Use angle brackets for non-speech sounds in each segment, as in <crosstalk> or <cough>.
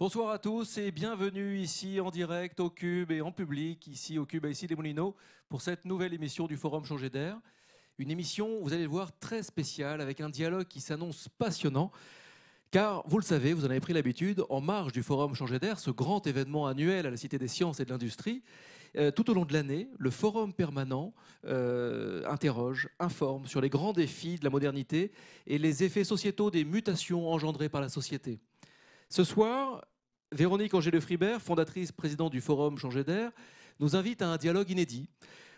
Bonsoir à tous et bienvenue ici en direct au Cube et en public, ici au Cube à ici des Moulineaux, pour cette nouvelle émission du Forum Changer d'air. Une émission, vous allez le voir, très spéciale, avec un dialogue qui s'annonce passionnant. Car, vous le savez, vous en avez pris l'habitude, en marge du Forum Changer d'air, ce grand événement annuel à la Cité des Sciences et de l'Industrie, euh, tout au long de l'année, le Forum permanent euh, interroge, informe sur les grands défis de la modernité et les effets sociétaux des mutations engendrées par la société. Ce soir, Véronique angéle Fribert, fondatrice, présidente du forum Changer d'air, nous invite à un dialogue inédit.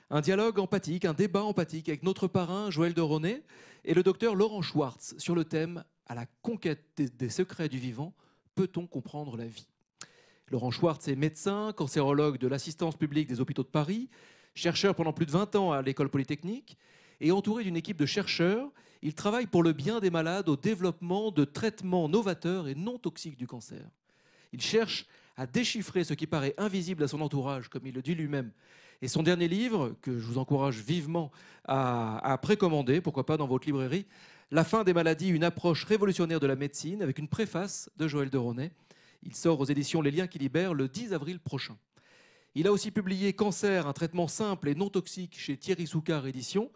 Un dialogue empathique, un débat empathique avec notre parrain Joël de Ronet et le docteur Laurent Schwartz sur le thème À la conquête des secrets du vivant, peut-on comprendre la vie Laurent Schwartz est médecin, cancérologue de l'assistance publique des hôpitaux de Paris, chercheur pendant plus de 20 ans à l'école polytechnique et entouré d'une équipe de chercheurs, il travaille pour le bien des malades au développement de traitements novateurs et non toxiques du cancer. Il cherche à déchiffrer ce qui paraît invisible à son entourage, comme il le dit lui-même. Et son dernier livre, que je vous encourage vivement à, précommander, pourquoi pas dans votre librairie, La fin des maladies, une approche révolutionnaire de la médecine, avec une préface de Joël de Ronet. Il sort aux éditions Les Liens qui libèrent le 10 avril prochain. Il a aussi publié Cancer, un traitement simple et non toxique chez Thierry Soucard Édition,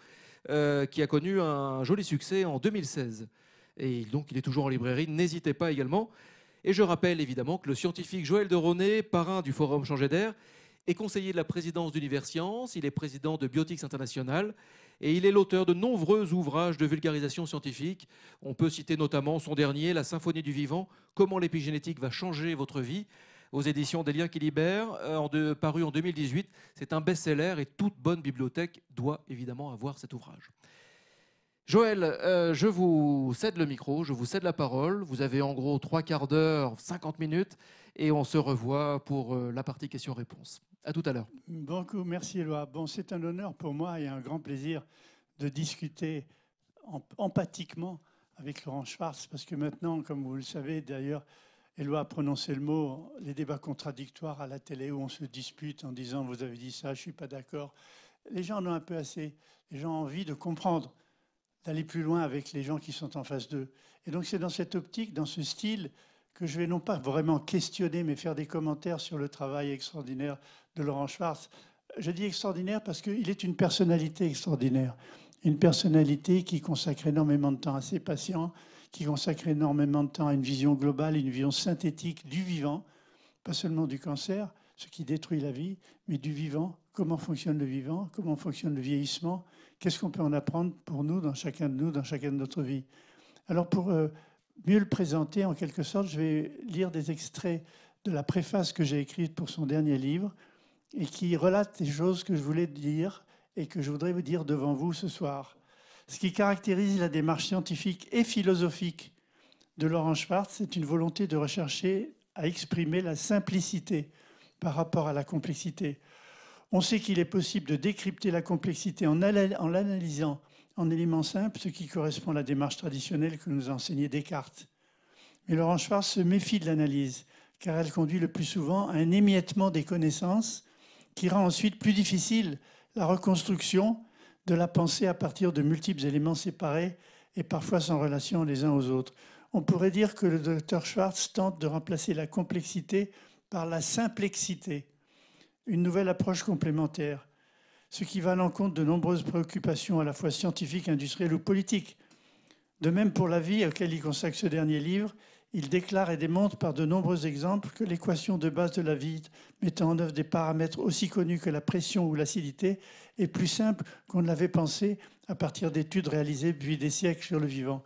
euh, qui a connu un joli succès en 2016. Et donc, il est toujours en librairie. N'hésitez pas également. Et je rappelle évidemment que le scientifique Joël de parrain du Forum Changer d'air, est conseiller de la présidence d'Univers il est président de Biotics International et il est l'auteur de nombreux ouvrages de vulgarisation scientifique. On peut citer notamment son dernier, La Symphonie du Vivant, Comment l'épigénétique va changer votre vie, aux éditions des Liens qui Libèrent, euh, en paru en 2018. C'est un best-seller et toute bonne bibliothèque doit évidemment avoir cet ouvrage. Joël, euh, je vous cède le micro, je vous cède la parole. Vous avez en gros trois quarts d'heure, 50 minutes, et on se revoit pour euh, la partie questions-réponses. À tout à l'heure. merci Éloi. Bon, c'est un honneur pour moi et un grand plaisir de discuter empathiquement avec Laurent Schwartz, parce que maintenant, comme vous le savez d'ailleurs, Éloi a prononcé le mot, les débats contradictoires à la télé où on se dispute en disant vous avez dit ça, je ne suis pas d'accord. Les gens en ont un peu assez, les gens ont envie de comprendre d'aller plus loin avec les gens qui sont en face d'eux. Et donc c'est dans cette optique, dans ce style, que je vais non pas vraiment questionner, mais faire des commentaires sur le travail extraordinaire de Laurent Schwarz. Je dis extraordinaire parce qu'il est une personnalité extraordinaire, une personnalité qui consacre énormément de temps à ses patients, qui consacre énormément de temps à une vision globale, une vision synthétique du vivant, pas seulement du cancer, ce qui détruit la vie, mais du vivant, comment fonctionne le vivant, comment fonctionne le vieillissement, Qu'est-ce qu'on peut en apprendre pour nous, dans chacun de nous, dans chacun de notre vie Alors pour euh, mieux le présenter, en quelque sorte, je vais lire des extraits de la préface que j'ai écrite pour son dernier livre et qui relate les choses que je voulais dire et que je voudrais vous dire devant vous ce soir. Ce qui caractérise la démarche scientifique et philosophique de Laurent Schwartz, c'est une volonté de rechercher à exprimer la simplicité par rapport à la complexité. On sait qu'il est possible de décrypter la complexité en, l'analysant en éléments simples, ce qui correspond à la démarche traditionnelle que nous enseignée Descartes. Mais Laurent Schwartz se méfie de l'analyse, car elle conduit le plus souvent à un émiettement des connaissances qui rend ensuite plus difficile la reconstruction de la pensée à partir de multiples éléments séparés et parfois sans relation les uns aux autres. On pourrait dire que le docteur Schwartz tente de remplacer la complexité par la simplexité, une nouvelle approche complémentaire, ce qui va à l'encontre de nombreuses préoccupations à la fois scientifiques, industrielles ou politiques. De même pour la vie auquel il consacre ce dernier livre, il déclare et démontre par de nombreux exemples que l'équation de base de la vie, mettant en œuvre des paramètres aussi connus que la pression ou l'acidité, est plus simple qu'on ne l'avait pensé à partir d'études réalisées depuis des siècles sur le vivant.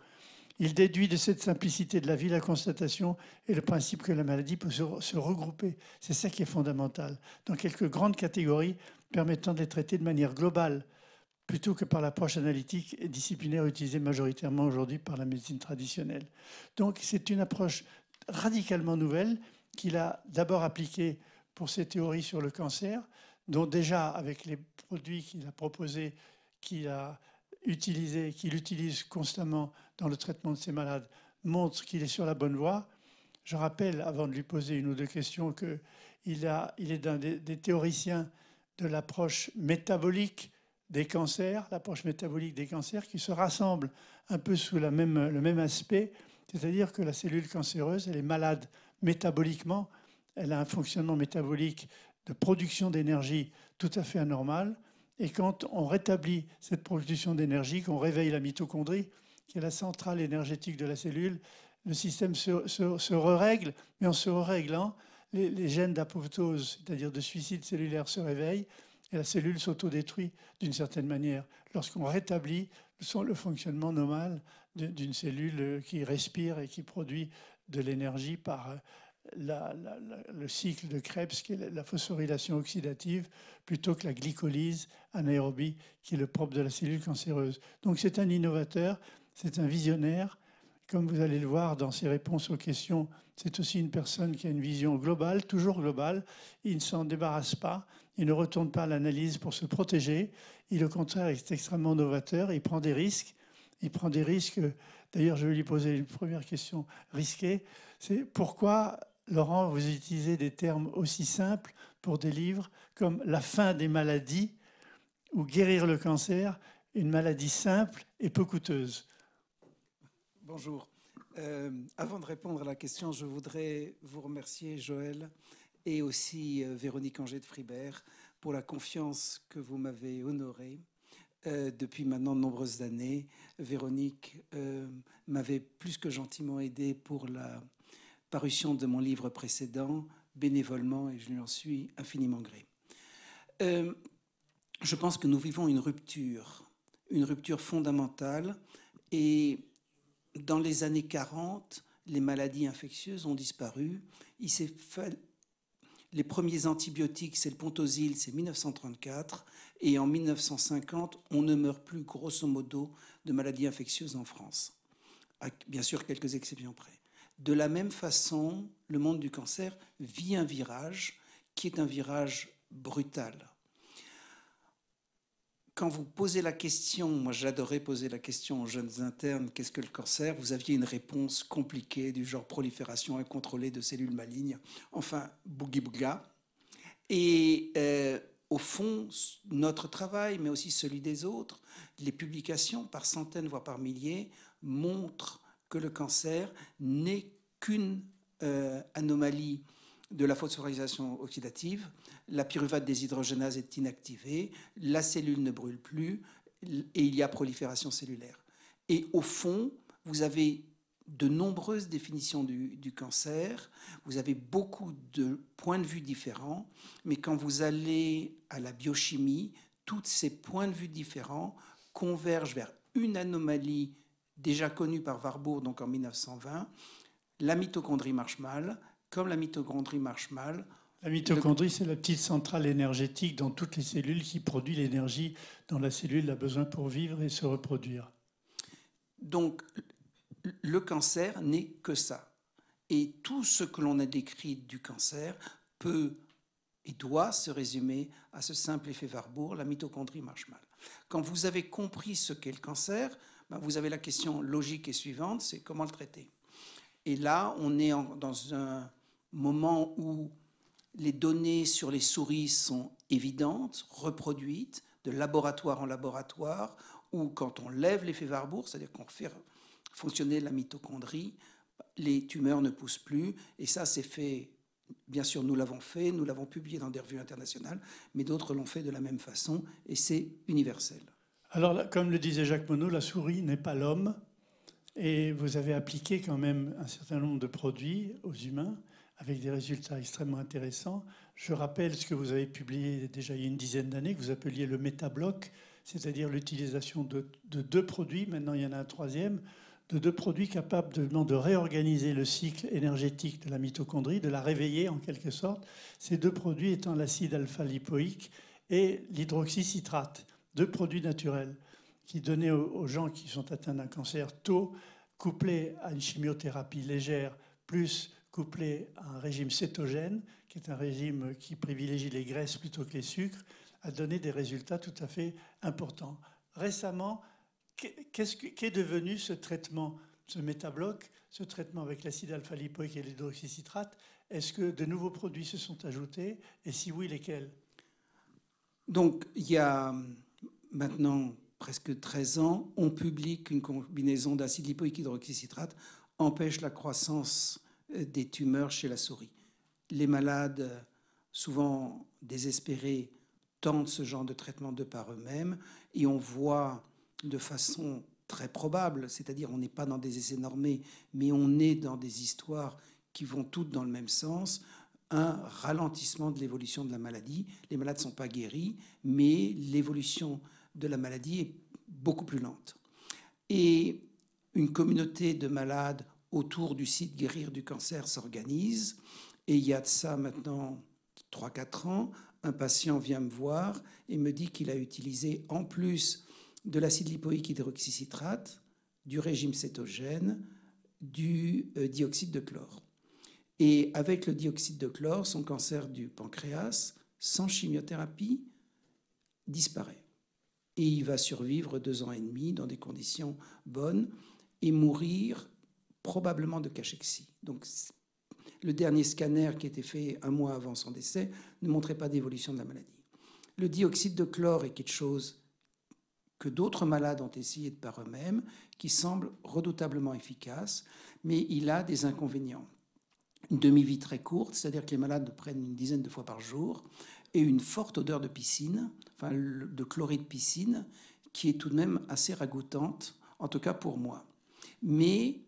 Il déduit de cette simplicité de la vie la constatation et le principe que la maladie peut se, regrouper. C'est ça qui est fondamental, dans quelques grandes catégories permettant de les traiter de manière globale, plutôt que par l'approche analytique et disciplinaire utilisée majoritairement aujourd'hui par la médecine traditionnelle. Donc c'est une approche radicalement nouvelle qu'il a d'abord appliquée pour ses théories sur le cancer, dont déjà avec les produits qu'il a proposés, qu'il a utilisés, qu'il utilise constamment dans le traitement de ces malades montre qu'il est sur la bonne voie. Je rappelle, avant de lui poser une ou deux questions, qu'il il est un des, théoriciens de l'approche métabolique des cancers, l'approche métabolique des cancers, qui se rassemble un peu sous la même, le même aspect, c'est-à-dire que la cellule cancéreuse, elle est malade métaboliquement, elle a un fonctionnement métabolique de production d'énergie tout à fait anormal, et quand on rétablit cette production d'énergie, qu'on réveille la mitochondrie, qui est la centrale énergétique de la cellule, le système se, se, règle, mais en se réglant, les, les gènes d'apoptose, c'est-à-dire de suicide cellulaire, se réveillent et la cellule s'autodétruit d'une certaine manière lorsqu'on rétablit le fonctionnement normal d'une cellule qui respire et qui produit de l'énergie par euh, le cycle de Krebs, qui est la phosphorylation oxydative, plutôt que la glycolyse anaérobie, qui est le propre de la cellule cancéreuse. Donc c'est un innovateur c'est un visionnaire. Comme vous allez le voir dans ses réponses aux questions, c'est aussi une personne qui a une vision globale, toujours globale. Il ne s'en débarrasse pas, il ne retourne pas à l'analyse pour se protéger. Il, au contraire, est extrêmement novateur, il prend des risques. Il prend des risques. D'ailleurs, je vais lui poser une première question risquée. C'est pourquoi, Laurent, vous utilisez des termes aussi simples pour des livres comme La fin des maladies ou Guérir le cancer, une maladie simple et peu coûteuse Bonjour. Euh, avant de répondre à la question, je voudrais vous remercier, Joël, et aussi euh, Véronique Angers de Fribert, pour la confiance que vous m'avez honorée. Euh, depuis maintenant de nombreuses années, Véronique m'avait plus que gentiment aidé pour la parution de mon livre précédent, bénévolement, et je lui en suis infiniment gré. je pense que nous vivons une rupture, une rupture fondamentale, et dans les années 40, les maladies infectieuses ont disparu. Il Les premiers antibiotiques, c'est le Pontosil, c'est 1934. Et en 1950, on ne meurt plus, grosso modo, de maladies infectieuses en France. bien sûr, quelques exceptions près. De la même façon, le monde du cancer vit un virage qui est un virage brutal quand vous posez la question, moi j'adorais poser la question aux jeunes internes, qu'est-ce que le cancer Vous aviez une réponse compliquée du genre prolifération incontrôlée de cellules malignes, enfin boogie bouga. Et euh, au fond, notre travail, mais aussi celui des autres, les publications par centaines, voire par milliers, montrent que le cancer n'est qu'une euh, anomalie de la phosphorisation oxydative, la pyruvate déshydrogénase est inactivée, la cellule ne brûle plus et il y a prolifération cellulaire. Et au fond, vous avez de nombreuses définitions du, cancer, vous avez beaucoup de points de vue différents, mais quand vous allez à la biochimie, tous ces points de vue différents convergent vers une anomalie déjà connue par Warburg donc en 1920. La mitochondrie marche mal, comme la mitochondrie marche mal. La mitochondrie, c'est la petite centrale énergétique dans toutes les cellules qui produit l'énergie dont la cellule a besoin pour vivre et se reproduire. Donc, le cancer n'est que ça. Et tout ce que l'on a décrit du cancer peut et doit se résumer à ce simple effet Warburg, la mitochondrie marche mal. Quand vous avez compris ce qu'est le cancer, ben, vous avez la question logique et suivante, c'est comment le traiter. Et là, on est dans un, moment où les données sur les souris sont évidentes, reproduites, de laboratoire en laboratoire, où quand on lève l'effet Warburg, c'est-à-dire qu'on fait fonctionner la mitochondrie, les tumeurs ne poussent plus. Et ça, c'est fait, bien sûr, nous l'avons fait, nous l'avons publié dans des revues internationales, mais d'autres l'ont fait de la même façon, et c'est universel. Alors, comme le disait Jacques Monod, la souris n'est pas l'homme, et vous avez appliqué quand même un certain nombre de produits aux humains avec des résultats extrêmement intéressants. Je rappelle ce que vous avez publié déjà il y a une dizaine d'années, que vous appeliez le métabloc, c'est-à-dire l'utilisation de, deux produits, maintenant il y en a un troisième, de deux produits capables de, de réorganiser le cycle énergétique de la mitochondrie, de la réveiller en quelque sorte, ces deux produits étant l'acide alpha-lipoïque et l'hydroxycitrate, deux produits naturels qui donnaient aux, aux gens qui sont atteints d'un cancer tôt, couplés à une chimiothérapie légère, plus couplé à un régime cétogène, qui est un régime qui privilégie les graisses plutôt que les sucres, a donné des résultats tout à fait importants. Récemment, qu'est-ce qu'est devenu ce traitement, ce métabloc, ce traitement avec l'acide alpha-lipoïque et l'hydroxycitrate Est-ce que de nouveaux produits se sont ajoutés Et si oui, lesquels Donc, il y a hum, maintenant presque 13 ans, on publie qu'une combinaison d'acide lipoïque et hydroxycitrate empêche la croissance euh, des tumeurs chez la souris. Les malades, euh, souvent désespérés, tentent ce genre de traitement de par eux-mêmes et on voit de façon très probable, c'est-à-dire on n'est pas dans des essais normés, mais on est dans des histoires qui vont toutes dans le même sens, un ralentissement de l'évolution de la maladie. Les malades ne sont pas guéris, mais l'évolution de la maladie est beaucoup plus lente. Et une communauté de malades autour du site Guérir du cancer s'organise. Et il y a de ça maintenant 3-4 ans, un patient vient me voir et me dit qu'il a utilisé en plus de l'acide lipoïque hydroxycitrate, du régime cétogène, du euh, dioxyde de chlore. Et avec le dioxyde de chlore, son cancer du pancréas, sans chimiothérapie, disparaît. Et il va survivre deux ans et demi dans des conditions bonnes et mourir probablement de cachexie. Donc, le dernier scanner qui était fait un mois avant son décès ne montrait pas d'évolution de la maladie. Le dioxyde de chlore est quelque chose que d'autres malades ont essayé de par eux-mêmes, qui semble redoutablement efficace, mais il a des inconvénients. Une demi-vie très courte, c'est-à-dire que les malades le prennent une dizaine de fois par jour, et une forte odeur de piscine, enfin de chloride piscine, qui est tout de même assez ragoûtante, en tout cas pour moi. Mais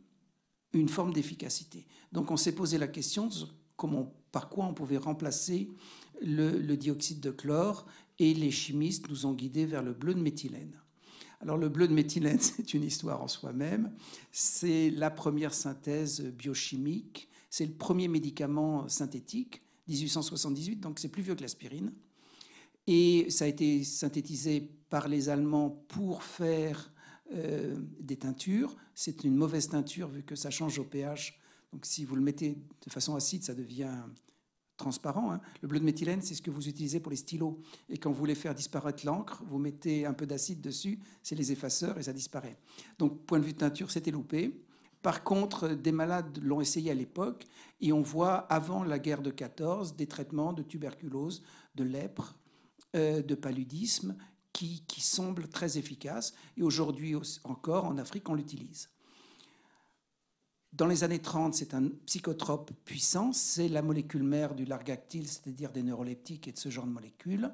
une forme d'efficacité. Donc on s'est posé la question comment, par quoi on pouvait remplacer le, le, dioxyde de chlore et les chimistes nous ont guidés vers le bleu de méthylène. Alors le bleu de méthylène, <laughs> c'est une histoire en soi-même. C'est la première synthèse biochimique. C'est le premier médicament synthétique, 1878, donc c'est plus vieux que l'aspirine. Et ça a été synthétisé par les Allemands pour faire euh, des teintures. C'est une mauvaise teinture vu que ça change au pH. Donc si vous le mettez de façon acide, ça devient transparent. Hein. Le bleu de méthylène, c'est ce que vous utilisez pour les stylos. Et quand vous voulez faire disparaître l'encre, vous mettez un peu d'acide dessus, c'est les effaceurs et ça disparaît. Donc point de vue de teinture, c'était loupé. Par contre, des malades l'ont essayé à l'époque et on voit avant la guerre de 14 des traitements de tuberculose, de lèpre, euh, de paludisme qui, semble très efficace. Et aujourd'hui encore, en Afrique, on l'utilise. Dans les années 30, c'est un psychotrope puissant, c'est la molécule mère du largactyle, c'est-à-dire des neuroleptiques et de ce genre de molécules.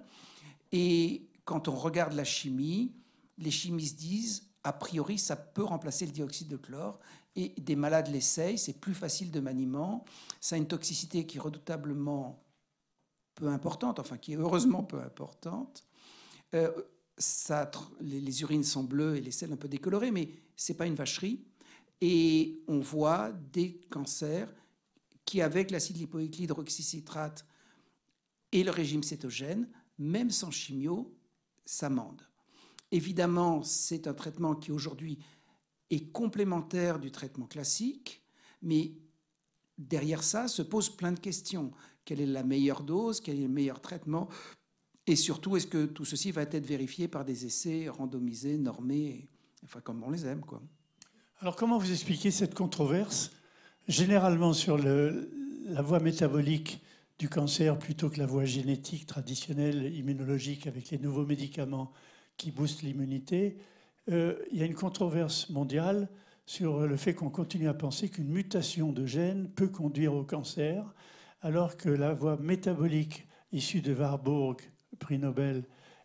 Et quand on regarde la chimie, les chimistes disent, a priori, ça peut remplacer le dioxyde de chlore, et des malades l'essayent, c'est plus facile de maniement, ça a une toxicité qui est redoutablement peu importante, enfin qui est heureusement peu importante. Euh, les, urines sont bleues et les selles un peu décolorées, mais ce c'est pas une vacherie. Et on voit des cancers qui, avec l'acide lipoïque, et le régime cétogène, même sans chimio, s'amendent. Évidemment, c'est un traitement qui aujourd'hui est complémentaire du traitement classique, mais derrière ça se posent plein de questions. Quelle est la meilleure dose Quel est le meilleur traitement et surtout, est-ce que tout ceci va être vérifié par des essais randomisés, normés, enfin comme on les aime quoi. Alors comment vous expliquez cette controverse Généralement sur le, la voie métabolique du cancer plutôt que la voie génétique traditionnelle, immunologique, avec les nouveaux médicaments qui boostent l'immunité, euh, il y a une controverse mondiale sur le fait qu'on continue à penser qu'une mutation de gène peut conduire au cancer, alors que la voie métabolique issue de Warburg prix Nobel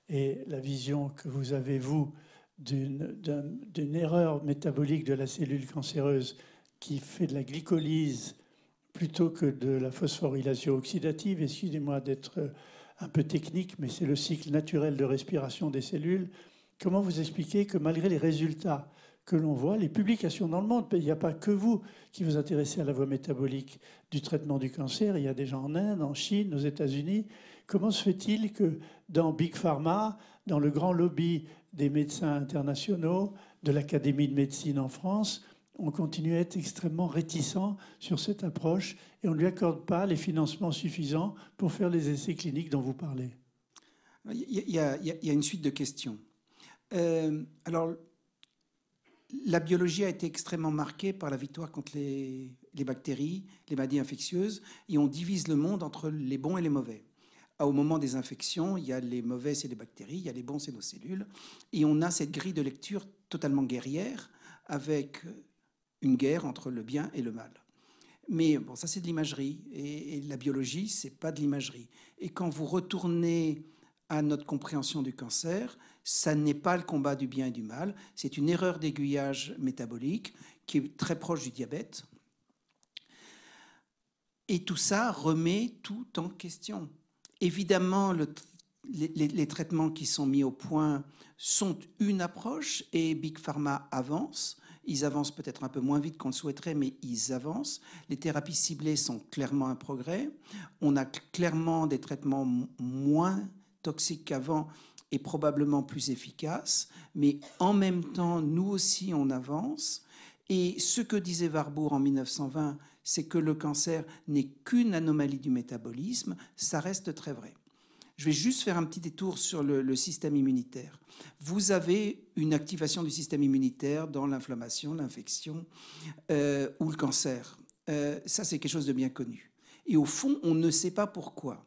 et la vision que vous avez, vous, d'une erreur métabolique de la cellule cancéreuse qui fait de la glycolyse plutôt que de la phosphorylation oxydative. Excusez-moi d'être un peu technique, mais c'est le cycle naturel de respiration des cellules. Comment vous expliquez que malgré les résultats que l'on voit, les publications dans le monde, il n'y a pas que vous qui vous intéressez à la voie métabolique du traitement du cancer, il y a des gens en Inde, en Chine, aux États-Unis, Comment se fait-il que dans Big Pharma, dans le grand lobby des médecins internationaux, de l'Académie de médecine en France, on continue à être extrêmement réticent sur cette approche et on ne lui accorde pas les financements suffisants pour faire les essais cliniques dont vous parlez Il y a, une suite de questions. Euh, alors, la biologie a été extrêmement marquée par la victoire contre les, les bactéries, les maladies infectieuses, et on divise le monde entre les bons et les mauvais. Ah, au moment des infections, il y a les mauvais, c'est les bactéries, il y a les bons, c'est nos cellules. Et on a cette grille de lecture totalement guerrière avec une guerre entre le bien et le mal. Mais bon, ça c'est de l'imagerie. Et, et, la biologie, c'est pas de l'imagerie. Et quand vous retournez à notre compréhension du cancer, ça n'est pas le combat du bien et du mal, c'est une erreur d'aiguillage métabolique qui est très proche du diabète. Et tout ça remet tout en question. Évidemment, les, les, traitements qui sont mis au point sont une approche et Big Pharma avance. Ils avancent peut-être un peu moins vite qu'on le souhaiterait, mais ils avancent. Les thérapies ciblées sont clairement un progrès. On a clairement des traitements moins toxiques qu'avant et probablement plus efficaces. Mais en même temps, nous aussi, on avance. Et ce que disait Warburg en 1920, c'est que le cancer n'est qu'une anomalie du métabolisme, ça reste très vrai. Je vais juste faire un petit détour sur le, système immunitaire. Vous avez une activation du système immunitaire dans l'inflammation, l'infection euh, ou le cancer. Euh, ça, c'est quelque chose de bien connu. Et au fond, on ne sait pas pourquoi.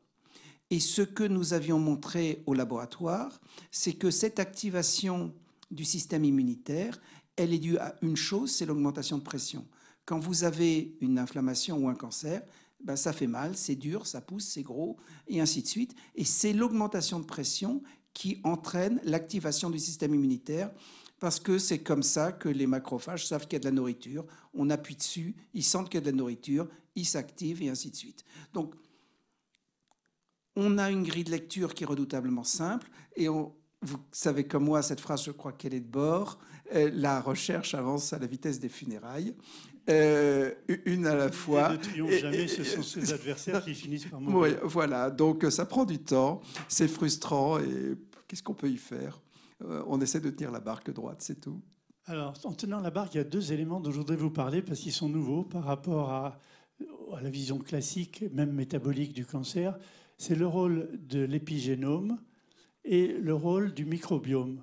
Et ce que nous avions montré au laboratoire, c'est que cette activation du système immunitaire, elle est due à une chose, c'est l'augmentation de pression. Quand vous avez une inflammation ou un cancer, ben, ça fait mal, c'est dur, ça pousse, c'est gros, et ainsi de suite. Et c'est l'augmentation de pression qui entraîne l'activation du système immunitaire, parce que c'est comme ça que les macrophages savent qu'il y a de la nourriture, on appuie dessus, ils sentent qu'il y a de la nourriture, ils s'activent, et ainsi de suite. Donc, on a une grille de lecture qui est redoutablement simple, et vous savez comme moi, cette phrase, je crois qu'elle est de bord. Euh, la recherche avance à la vitesse des funérailles. Euh, une à la fois. Et ne jamais, ce sont ses adversaires qui finissent par mourir. Voilà, donc euh, ça prend du temps, c'est frustrant, et qu'est-ce qu'on peut y faire euh, On essaie de tenir la barque droite, c'est tout. Alors, en tenant la barque, il y a deux éléments dont je voudrais vous parler, parce qu'ils sont nouveaux par rapport à la vision classique, même métabolique du cancer. C'est le rôle de l'épigénome et le rôle du microbiome.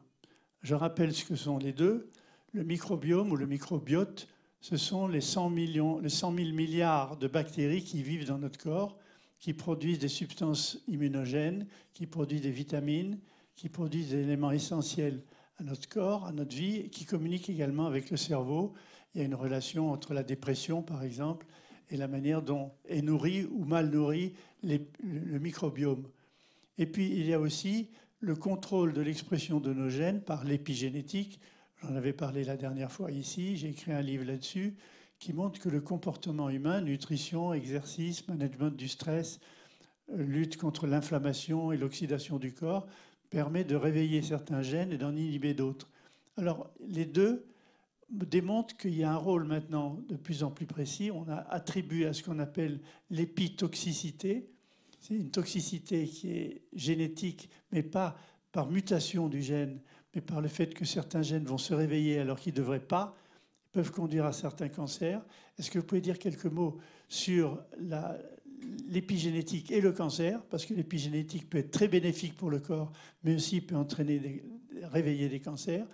Je rappelle ce que sont les deux. Le microbiome ou le microbiote, ce sont les 100, millions, les 100 000 milliards de bactéries qui vivent dans notre corps, qui produisent des substances immunogènes, qui produisent des vitamines, qui produisent des éléments essentiels à notre corps, à notre vie, et qui communiquent également avec le cerveau. Il y a une relation entre la dépression, par exemple, et la manière dont est nourri ou mal nourri le microbiome. Et puis, il y a aussi le contrôle de l'expression de nos gènes par l'épigénétique, en avait parlé la dernière fois ici, j'ai écrit un livre là-dessus qui montre que le comportement humain, nutrition, exercice, management du stress, euh, lutte contre l'inflammation et l'oxydation du corps, permet de réveiller certains gènes et d'en inhiber d'autres. Alors les deux démontrent qu'il y a un rôle maintenant de plus en plus précis. On a attribué à ce qu'on appelle l'épitoxicité. C'est une toxicité qui est génétique, mais pas par mutation du gène, mais par le fait que certains gènes vont se réveiller alors qu'ils ne devraient pas, peuvent conduire à certains cancers. Est-ce que vous pouvez dire quelques mots sur l'épigénétique et le cancer Parce que l'épigénétique peut être très bénéfique pour le corps, mais aussi peut entraîner, réveiller des cancers.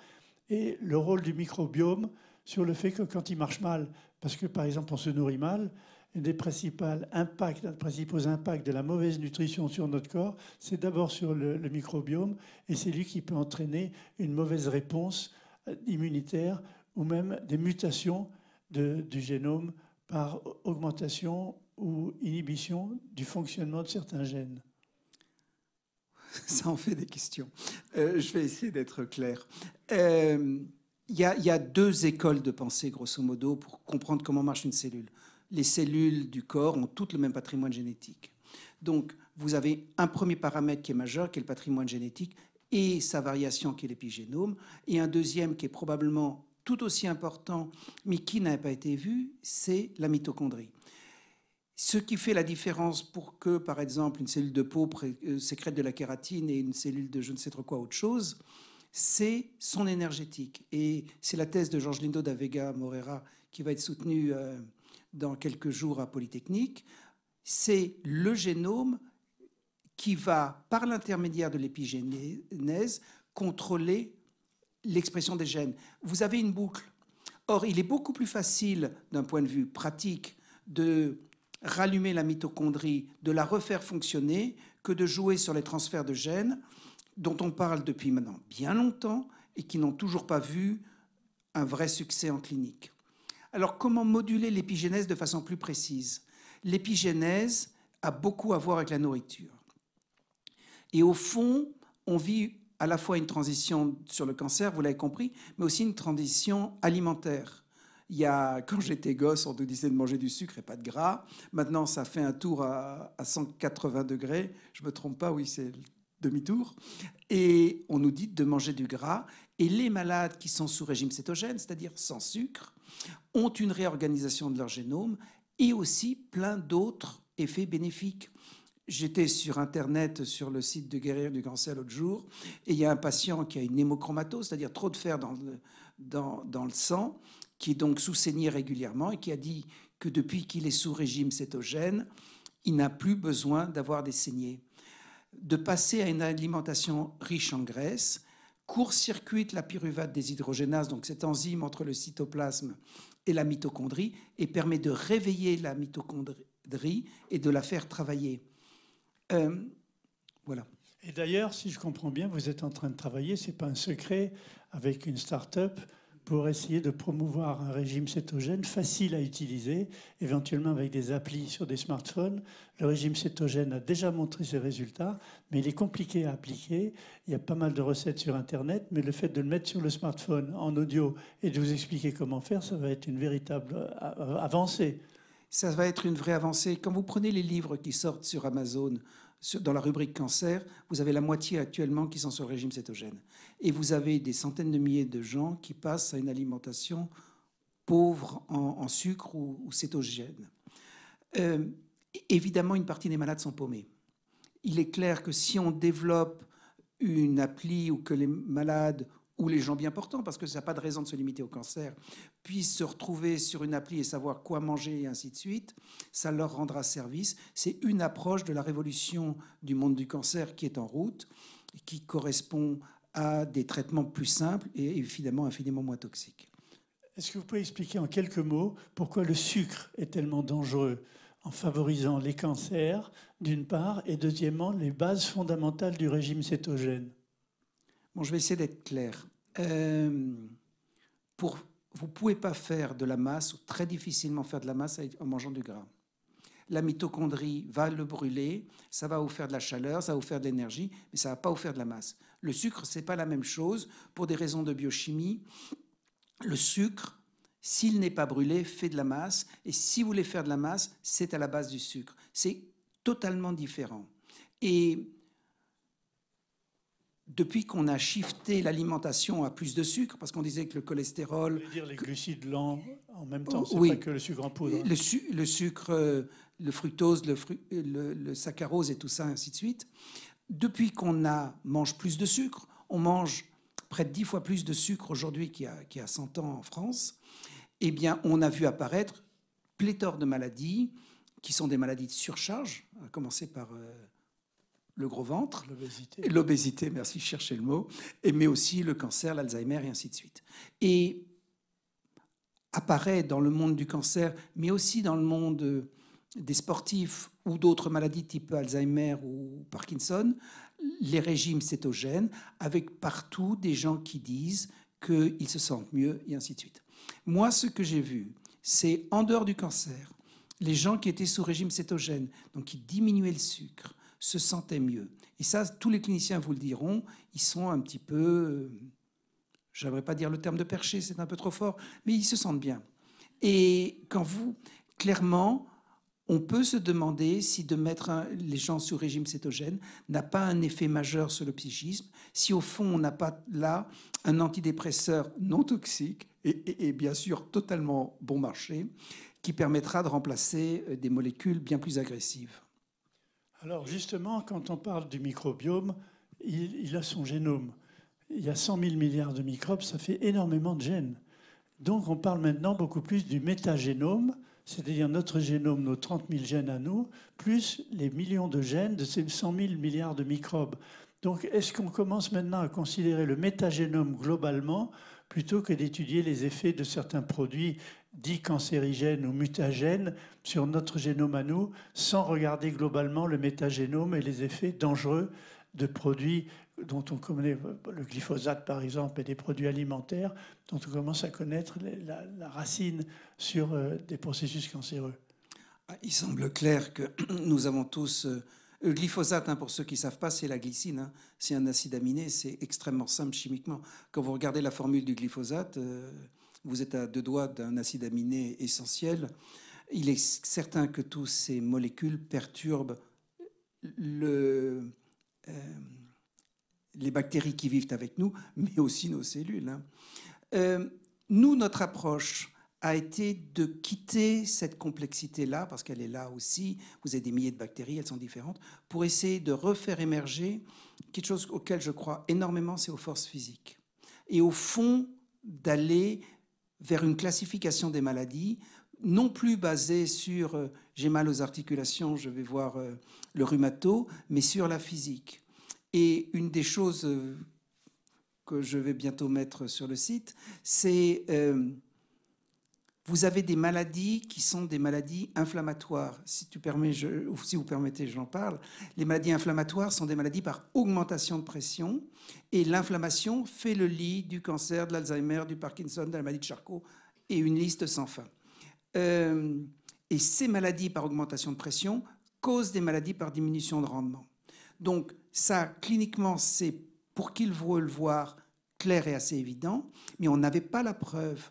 Et le rôle du microbiome sur le fait que quand il marche mal, parce que par exemple on se nourrit mal, des principaux impacts, des principaux impacts de la mauvaise nutrition sur notre corps, c'est d'abord sur le, microbiome, et c'est lui qui peut entraîner une mauvaise réponse euh, immunitaire ou même des mutations du génome par augmentation ou inhibition du fonctionnement de certains gènes <laughs> ça en fait des questions. Euh, je vais essayer d'être clair. Euh, il y, a deux écoles de pensée, grosso modo, pour comprendre comment marche une cellule les cellules du corps ont toutes le même patrimoine génétique. Donc, vous avez un premier paramètre qui est majeur, qui est le patrimoine génétique et sa variation, qui est l'épigénome, et un deuxième qui est probablement tout aussi important, mais qui n'a pas été vu, c'est la mitochondrie. Ce qui fait la différence pour que, par exemple, une cellule de peau euh, sécrète de la kératine et une cellule de je ne sais trop quoi autre chose, c'est son énergétique. Et c'est la thèse de Georges Lindo da Vega Morera qui va être soutenue euh, dans quelques jours à Polytechnique, c'est le génome qui va, par l'intermédiaire de l'épigénèse, contrôler l'expression des gènes. Vous avez une boucle. Or, il est beaucoup plus facile, d'un point de vue pratique, de rallumer la mitochondrie, de la refaire fonctionner, que de jouer sur les transferts de gènes dont on parle depuis maintenant bien longtemps et qui n'ont toujours pas vu un vrai succès en clinique. Alors comment moduler l'épigénèse de façon plus précise L'épigénèse a beaucoup à voir avec la nourriture. Et au fond, on vit à la fois une transition sur le cancer, vous l'avez compris, mais aussi une transition alimentaire. Il y a, quand j'étais gosse, on nous disait de manger du sucre et pas de gras. Maintenant, ça fait un tour à, 180 degrés. Je ne me trompe pas, oui, c'est demi-tour, et on nous dit de manger du gras. Et les malades qui sont sous régime cétogène, c'est-à-dire sans sucre, ont une réorganisation de leur génome et aussi plein d'autres effets bénéfiques. J'étais sur Internet, sur le site de Guérir du cancer l'autre jour, et il y a un patient qui a une hémochromatose, c'est-à-dire trop de fer dans le, dans, dans le sang, qui est donc sous-saigné régulièrement et qui a dit que depuis qu'il est sous régime cétogène, il n'a plus besoin d'avoir des saignées de passer à une alimentation riche en graisse, court-circuite la pyruvate des donc cette enzyme entre le cytoplasme et la mitochondrie, et permet de réveiller la mitochondrie et de la faire travailler. Euh, voilà. Et d'ailleurs, si je comprends bien, vous êtes en train de travailler, ce n'est pas un secret, avec une start-up pour essayer de promouvoir un régime cétogène facile à utiliser, éventuellement avec des applis sur des smartphones. Le régime cétogène a déjà montré ses résultats, mais il est compliqué à appliquer. Il y a pas mal de recettes sur Internet, mais le fait de le mettre sur le smartphone en audio et de vous expliquer comment faire, ça va être une véritable euh, avancée. Ça va être une vraie avancée. Quand vous prenez les livres qui sortent sur Amazon, dans la rubrique cancer, vous avez la moitié actuellement qui sont sur le régime cétogène. Et vous avez des centaines de milliers de gens qui passent à une alimentation pauvre en, sucre ou, cétogène. Euh, évidemment, une partie des malades sont paumés. Il est clair que si on développe une appli ou que les malades ou les gens bien portants, parce que ça n'a pas de raison de se limiter au cancer, puissent se retrouver sur une appli et savoir quoi manger et ainsi de suite, ça leur rendra service. C'est une approche de la révolution du monde du cancer qui est en route, qui correspond à des traitements plus simples et évidemment infiniment moins toxiques. Est-ce que vous pouvez expliquer en quelques mots pourquoi le sucre est tellement dangereux en favorisant les cancers, d'une part, et deuxièmement, les bases fondamentales du régime cétogène Bon, je vais essayer d'être clair. Euh, pour, vous ne pouvez pas faire de la masse, ou très difficilement faire de la masse en mangeant du gras. La mitochondrie va le brûler, ça va vous faire de la chaleur, ça va vous faire de l'énergie, mais ça ne va pas vous faire de la masse. Le sucre, ce n'est pas la même chose pour des raisons de biochimie. Le sucre, s'il n'est pas brûlé, fait de la masse. Et si vous voulez faire de la masse, c'est à la base du sucre. C'est totalement différent. Et depuis qu'on a shifté l'alimentation à plus de sucre, parce qu'on disait que le cholestérol... Vous dire les glucides lents en même temps, pas que le sucre en poudre. Le, le sucre, euh, le fructose, le, le, saccharose et tout ça, ainsi de suite. Depuis qu'on a mange plus de sucre, on mange près de 10 fois plus de sucre aujourd'hui qu'il y, a 100 ans en France, eh bien, on a vu apparaître pléthore de maladies qui sont des maladies de surcharge, à commencer par... Euh, le gros ventre, l'obésité, merci, de chercher le mot, et, mais aussi le cancer, l'Alzheimer et ainsi de suite. Et apparaît dans le monde du cancer, mais aussi dans le monde des sportifs ou d'autres maladies type Alzheimer ou Parkinson, les régimes cétogènes, avec partout des gens qui disent qu'ils se sentent mieux et ainsi de suite. Moi, ce que j'ai vu, c'est en dehors du cancer, les gens qui étaient sous régime cétogène, donc qui diminuaient le sucre, se sentaient mieux. Et ça, tous les cliniciens vous le diront, ils sont un petit peu, euh, j'aimerais pas dire le terme de perché, c'est un peu trop fort, mais ils se sentent bien. Et quand vous, clairement, on peut se demander si de mettre les gens sous régime cétogène n'a pas un effet majeur sur le psychisme, si au fond on n'a pas là un antidépresseur non toxique et, bien sûr totalement bon marché qui permettra de remplacer euh, des molécules bien plus agressives. Alors justement, quand on parle du microbiome, il, a son génome. Il y a 100 000 milliards de microbes, ça fait énormément de gènes. Donc on parle maintenant beaucoup plus du métagénome, c'est-à-dire notre génome, nos 30 000 gènes à nous, plus les millions de gènes de ces 100 000 milliards de microbes. Donc est-ce qu'on commence maintenant à considérer le métagénome globalement plutôt que d'étudier les effets de certains produits dits cancérigènes ou mutagènes sur notre génome à nous, sans regarder globalement le métagénome et les effets dangereux de produits dont on connaît le glyphosate par exemple et des produits alimentaires dont on commence à connaître la, la racine sur euh, des processus cancéreux. Ah, il semble clair que nous avons tous euh, le euh, glyphosate, hein, pour ceux qui ne savent pas, c'est la glycine. Hein. C'est un acide aminé, c'est extrêmement simple chimiquement. Quand vous regardez la formule du glyphosate, euh, vous êtes à deux doigts d'un acide aminé essentiel. Il est certain que toutes ces molécules perturbent euh, les bactéries qui vivent avec nous, mais aussi nos cellules. Hein. nous, notre approche, a été de quitter cette complexité-là, parce qu'elle est là aussi, vous avez des milliers de bactéries, elles sont différentes, pour essayer de refaire émerger quelque chose auquel je crois énormément, c'est aux forces physiques. Et au fond, d'aller vers une classification des maladies, non plus basée sur euh, j'ai mal aux articulations, je vais voir euh, le rhumato, mais sur la physique. Et une des choses euh, que je vais bientôt mettre sur le site, c'est vous avez des maladies qui sont des maladies inflammatoires. Si, tu permets, je, si vous permettez, j'en parle. Les maladies inflammatoires sont des maladies par augmentation de pression. Et l'inflammation fait le lit du cancer, de l'Alzheimer, du Parkinson, de la maladie de Charcot, et une liste sans fin. Euh, et ces maladies par augmentation de pression causent des maladies par diminution de rendement. Donc ça, cliniquement, c'est pour qu'il vous le voir clair et assez évident, mais on n'avait pas la preuve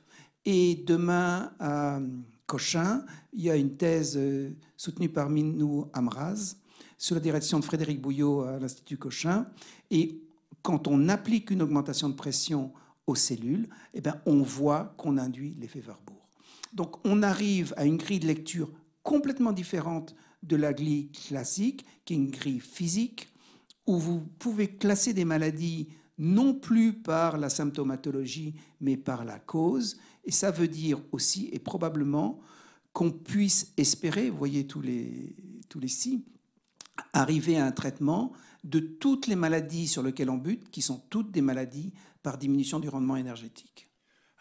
et demain, à Cochin, il y a une thèse euh, soutenue par nous Amraz sous la direction de Frédéric Bouillot à l'Institut Cochin. Et quand on applique une augmentation de pression aux cellules, eh ben, on voit qu'on induit l'effet Warburg. Donc on arrive à une grille de lecture complètement différente de la grille classique, qui est une grille physique, où vous pouvez classer des maladies non plus par la symptomatologie, mais par la cause. Et ça veut dire aussi, et probablement, qu'on puisse espérer, vous voyez tous les, tous arriver à un traitement de toutes les maladies sur lesquelles on bute, qui sont toutes des maladies par diminution du rendement énergétique.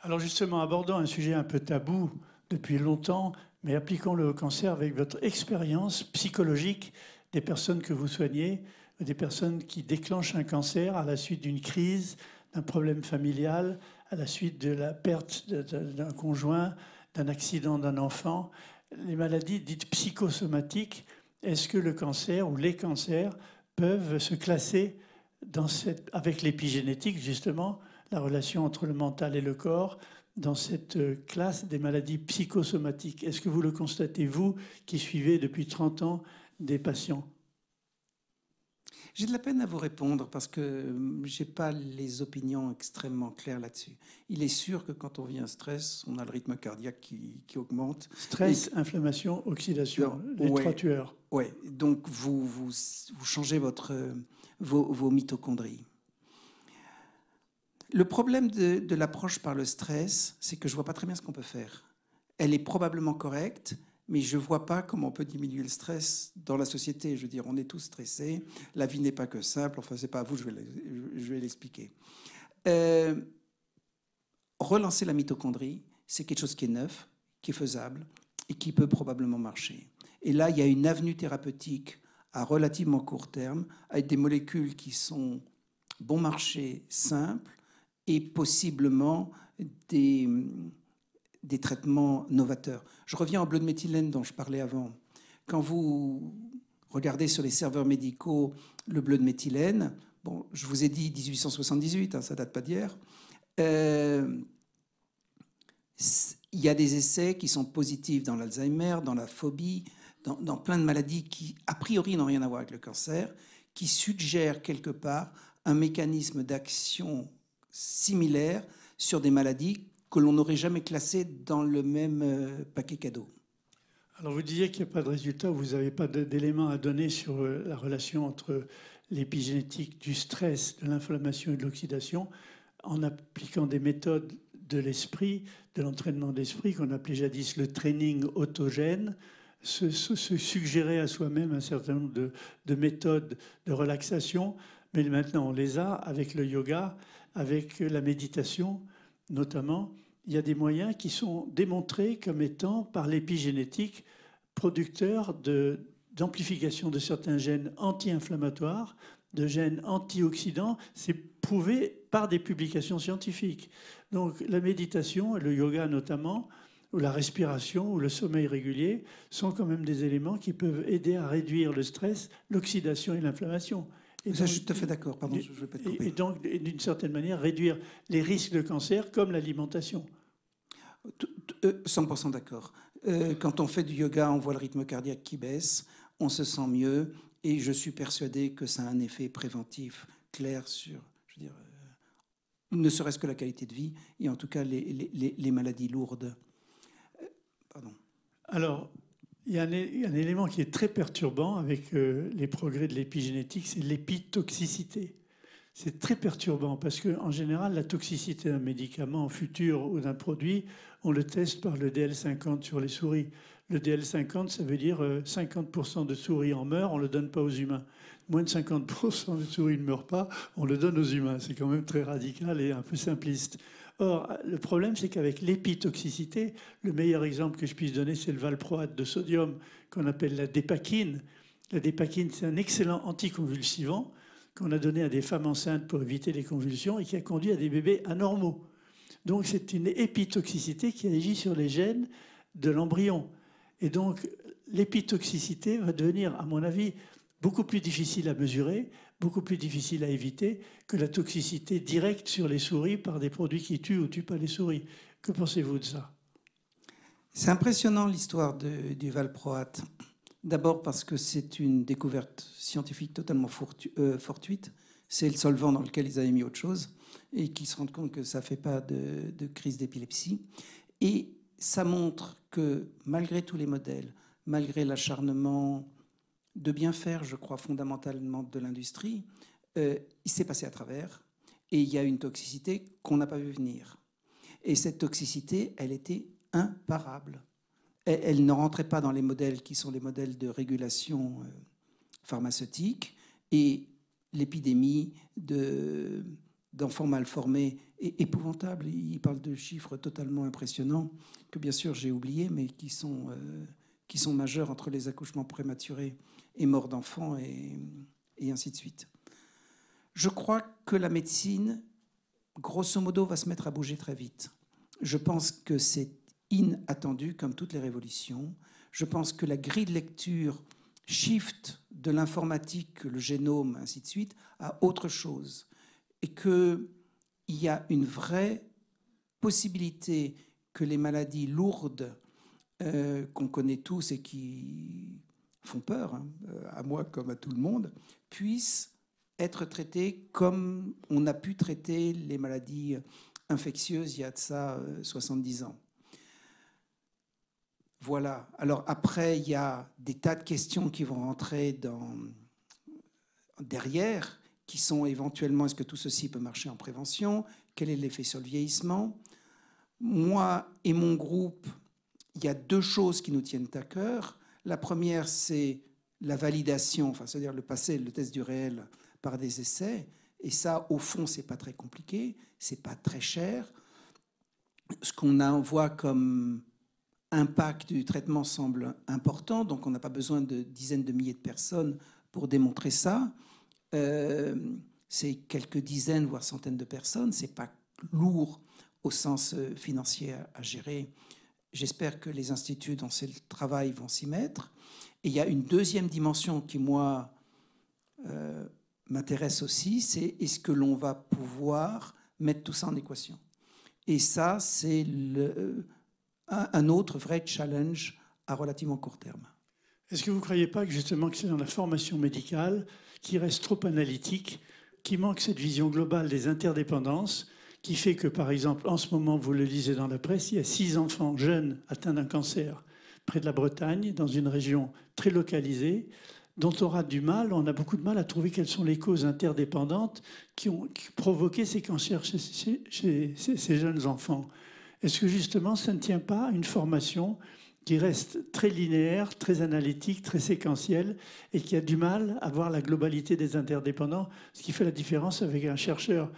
Alors justement, abordant un sujet un peu tabou depuis longtemps, mais appliquons le au cancer avec votre expérience psychologique des personnes que vous soignez, des personnes qui déclenchent un cancer à la suite d'une crise, d'un problème familial, à la suite de la perte d'un conjoint, d'un accident d'un enfant, les maladies dites psychosomatiques, est-ce que le cancer ou les cancers peuvent se classer dans cette, avec l'épigénétique, justement, la relation entre le mental et le corps, dans cette euh, classe des maladies psychosomatiques Est-ce que vous le constatez, vous, qui suivez depuis 30 ans des patients j'ai de la peine à vous répondre parce que hum, j'ai pas les opinions extrêmement claires là-dessus. Il est sûr que quand on vit un stress, on a le rythme cardiaque qui, qui augmente. Stress, inflammation, oxydation, les trois tueurs. Oui, donc vous, vous, vous, changez votre, vos, mitochondries. Le problème de, de l'approche par le stress, c'est que je vois pas très bien ce qu'on peut faire. Elle est probablement correcte, mais je ne vois pas comment on peut diminuer le stress dans la société. Je veux dire, on est tous stressés, la vie n'est pas que simple, enfin, c'est pas à vous, je vais l'expliquer. Euh, relancer la mitochondrie, c'est quelque chose qui est neuf, qui est faisable et qui peut probablement marcher. Et là, il y a une avenue thérapeutique à relativement court terme, avec des molécules qui sont bon marché, simples, et possiblement des, des traitements novateurs. Je reviens au bleu de méthylène dont je parlais avant. Quand vous regardez sur les serveurs médicaux le bleu de méthylène, bon, je vous ai dit 1878, ça hein, ça date pas d'hier, euh, il y a des essais qui sont positifs dans l'Alzheimer, dans la phobie, dans, dans, plein de maladies qui, a priori, n'ont rien à voir avec le cancer, qui suggèrent quelque part un mécanisme d'action similaire sur des maladies que l'on n'aurait jamais classé dans le même euh, paquet cadeau. Alors vous disiez qu'il n'y a pas de résultat, vous n'avez pas d'éléments à donner sur euh, la relation entre l'épigénétique du stress, de l'inflammation et de l'oxydation, en appliquant des méthodes de l'esprit, de l'entraînement d'esprit qu'on appelait jadis le training autogène, se, suggérer à soi-même un certain nombre de, méthodes de relaxation, mais maintenant on les a avec le yoga, avec la méditation, notamment, il y a des moyens qui sont démontrés comme étant par l'épigénétique producteurs d'amplification de, certains gènes anti-inflammatoires, de gènes antioxydants. C'est prouvé par des publications scientifiques. Donc la méditation, et le yoga notamment, ou la respiration, ou le sommeil régulier, sont quand même des éléments qui peuvent aider à réduire le stress, l'oxydation et l'inflammation je suis tout à fait d'accord. Pardon, Et donc, d'une certaine manière, réduire les risques de cancer comme l'alimentation. 100% euh, d'accord. Euh, quand on fait du yoga, on voit le rythme cardiaque qui baisse, on se sent mieux, et je suis persuadé que ça a un effet préventif clair sur, je veux dire, euh, ne serait-ce que la qualité de vie, et en tout cas les, maladies lourdes. pardon. Alors, il y a un, élément qui est très perturbant avec euh, les progrès de l'épigénétique, c'est l'épitoxicité. C'est très perturbant parce que, en général, la toxicité d'un médicament futur ou d'un produit, on le teste par le DL50 sur les souris. Le DL50, ça veut dire 50% euh, de souris en meurent, on ne le donne pas aux humains. Moins de 50% de souris ne meurent pas, on le donne aux humains. C'est quand même très radical et un peu simpliste. Or, le problème, c'est qu'avec l'épitoxicité, le meilleur exemple que je puisse donner, c'est le valproate de sodium qu'on appelle la dépakine. La dépakine, c'est un excellent anticonvulsivant qu'on a donné à des femmes enceintes pour éviter les convulsions et qui a conduit à des bébés anormaux. Donc, c'est une épitoxicité qui agit sur les gènes de l'embryon. Et donc, l'épitoxicité va devenir, à mon avis, beaucoup plus difficile à mesurer beaucoup plus difficile à éviter que la toxicité directe sur les souris par des produits qui tuent ou tuent pas les souris. Que pensez-vous de ça C'est impressionnant l'histoire du valproate. D'abord parce que c'est une découverte scientifique totalement euh, fortuite. C'est le solvant dans lequel ils avaient mis autre chose et qu'ils se rendent compte que ça ne fait pas de, de crise d'épilepsie. Et ça montre que malgré tous les modèles, malgré l'acharnement, de bien faire, je crois, fondamentalement de l'industrie, euh, il s'est passé à travers et il y a une toxicité qu'on n'a pas vu venir. Et cette toxicité, elle était imparable. Elle, elle, ne rentrait pas dans les modèles qui sont les modèles de régulation euh, pharmaceutique et l'épidémie de d'enfants mal formés est épouvantable. Il parle de chiffres totalement impressionnants que bien sûr j'ai oubliés, mais qui sont, euh, qui sont majeurs entre les accouchements prématurés et mort d'enfants et, et ainsi de suite. Je crois que la médecine, grosso modo, va se mettre à bouger très vite. Je pense que c'est inattendu comme toutes les révolutions. Je pense que la grille de lecture shift de l'informatique, le génome, ainsi de suite, à autre chose. Et qu'il y a une vraie possibilité que les maladies lourdes euh, qu'on connaît tous et qui font peur, hein, euh, à moi comme à tout le monde, puissent être traités comme on a pu traiter les maladies infectieuses il y a de ça 70 euh, ans. Voilà. Alors après, il y a des tas de questions qui vont rentrer dans... derrière, qui sont éventuellement est-ce que tout ceci peut marcher en prévention Quel est l'effet sur le vieillissement Moi et mon groupe, il y a deux choses qui nous tiennent à cœur. La première, c'est la validation, c'est-à-dire le passé, le test du réel par des essais. Et ça, au fond, c'est pas très compliqué, c'est pas très cher. Ce qu'on voit comme impact du traitement semble important, donc on n'a pas besoin de dizaines de milliers de personnes pour démontrer ça. Euh, c'est quelques dizaines, voire centaines de personnes, c'est pas lourd au sens euh, financier à gérer. J'espère que les instituts dans ce travail vont s'y mettre. Et il y a une deuxième dimension qui, moi, euh, m'intéresse aussi, c'est est-ce que l'on va pouvoir mettre tout ça en équation Et ça, c'est euh, un, un autre vrai challenge à relativement court terme. Est-ce que vous ne croyez pas que justement que c'est dans la formation médicale qui reste trop analytique, qui manque cette vision globale des interdépendances qui fait que, par exemple, en ce moment, vous le lisez dans la presse, il y a six enfants jeunes atteints d'un cancer près de la Bretagne, dans une région très localisée, dont on aura du mal, on a beaucoup de mal à trouver quelles sont les causes interdépendantes qui ont provoqué ces cancers chez, chez ces jeunes enfants. Est-ce que justement, ça ne tient pas à une formation qui reste très linéaire, très analytique, très séquentielle, et qui a du mal à voir la globalité des interdépendants, ce qui fait la différence avec un chercheur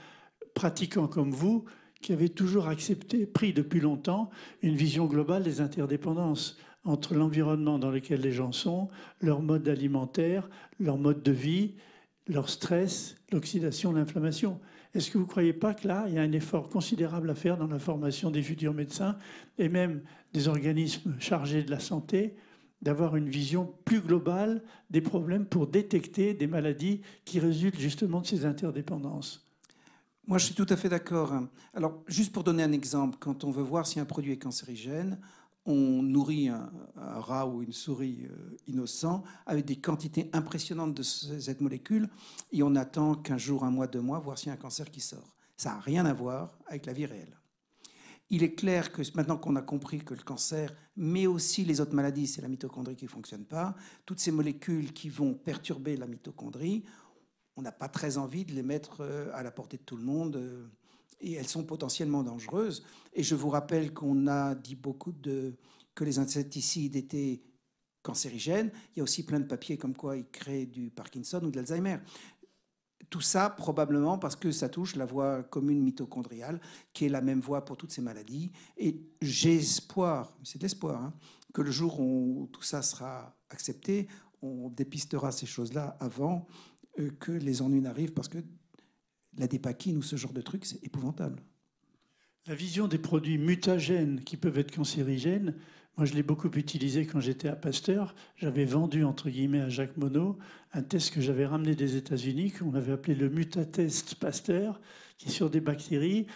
pratiquants comme vous qui avez toujours accepté, pris depuis longtemps, une vision globale des interdépendances entre l'environnement dans lequel les gens sont, leur mode alimentaire, leur mode de vie, leur stress, l'oxydation, l'inflammation. Est-ce que vous ne croyez pas que là, il y a un effort considérable à faire dans la formation des futurs médecins et même des organismes chargés de la santé d'avoir une vision plus globale des problèmes pour détecter des maladies qui résultent justement de ces interdépendances moi, je suis tout à fait d'accord. Alors, juste pour donner un exemple, quand on veut voir si un produit est cancérigène, on nourrit un, rat ou une souris euh, innocent avec des quantités impressionnantes de cette molécule et on attend qu'un jour, un mois, deux mois, voir s'il y a un cancer qui sort. Ça n'a rien à voir avec la vie réelle. Il est clair que maintenant qu'on a compris que le cancer, mais aussi les autres maladies, c'est la mitochondrie qui ne fonctionne pas, toutes ces molécules qui vont perturber la mitochondrie, on n'a pas très envie de les mettre euh, à la portée de tout le monde euh, et elles sont potentiellement dangereuses. Et je vous rappelle qu'on a dit beaucoup de, que les insecticides étaient cancérigènes. Il y a aussi plein de papiers comme quoi ils créent du Parkinson ou de l'Alzheimer. Tout ça probablement parce que ça touche la voie commune mitochondriale, qui est la même voie pour toutes ces maladies. Et j'ai espoir, c'est de l'espoir, hein, que le jour où tout ça sera accepté, on dépistera ces choses-là avant euh, que les ennuis n'arrivent parce que la dépakine ou ce genre de truc, c'est épouvantable. La vision des produits mutagènes qui peuvent être cancérigènes, moi je l'ai beaucoup utilisé quand j'étais à Pasteur. J'avais vendu, entre guillemets, à Jacques Monod un test que j'avais ramené des États-Unis, qu'on avait appelé le mutatest Pasteur, qui sur des bactéries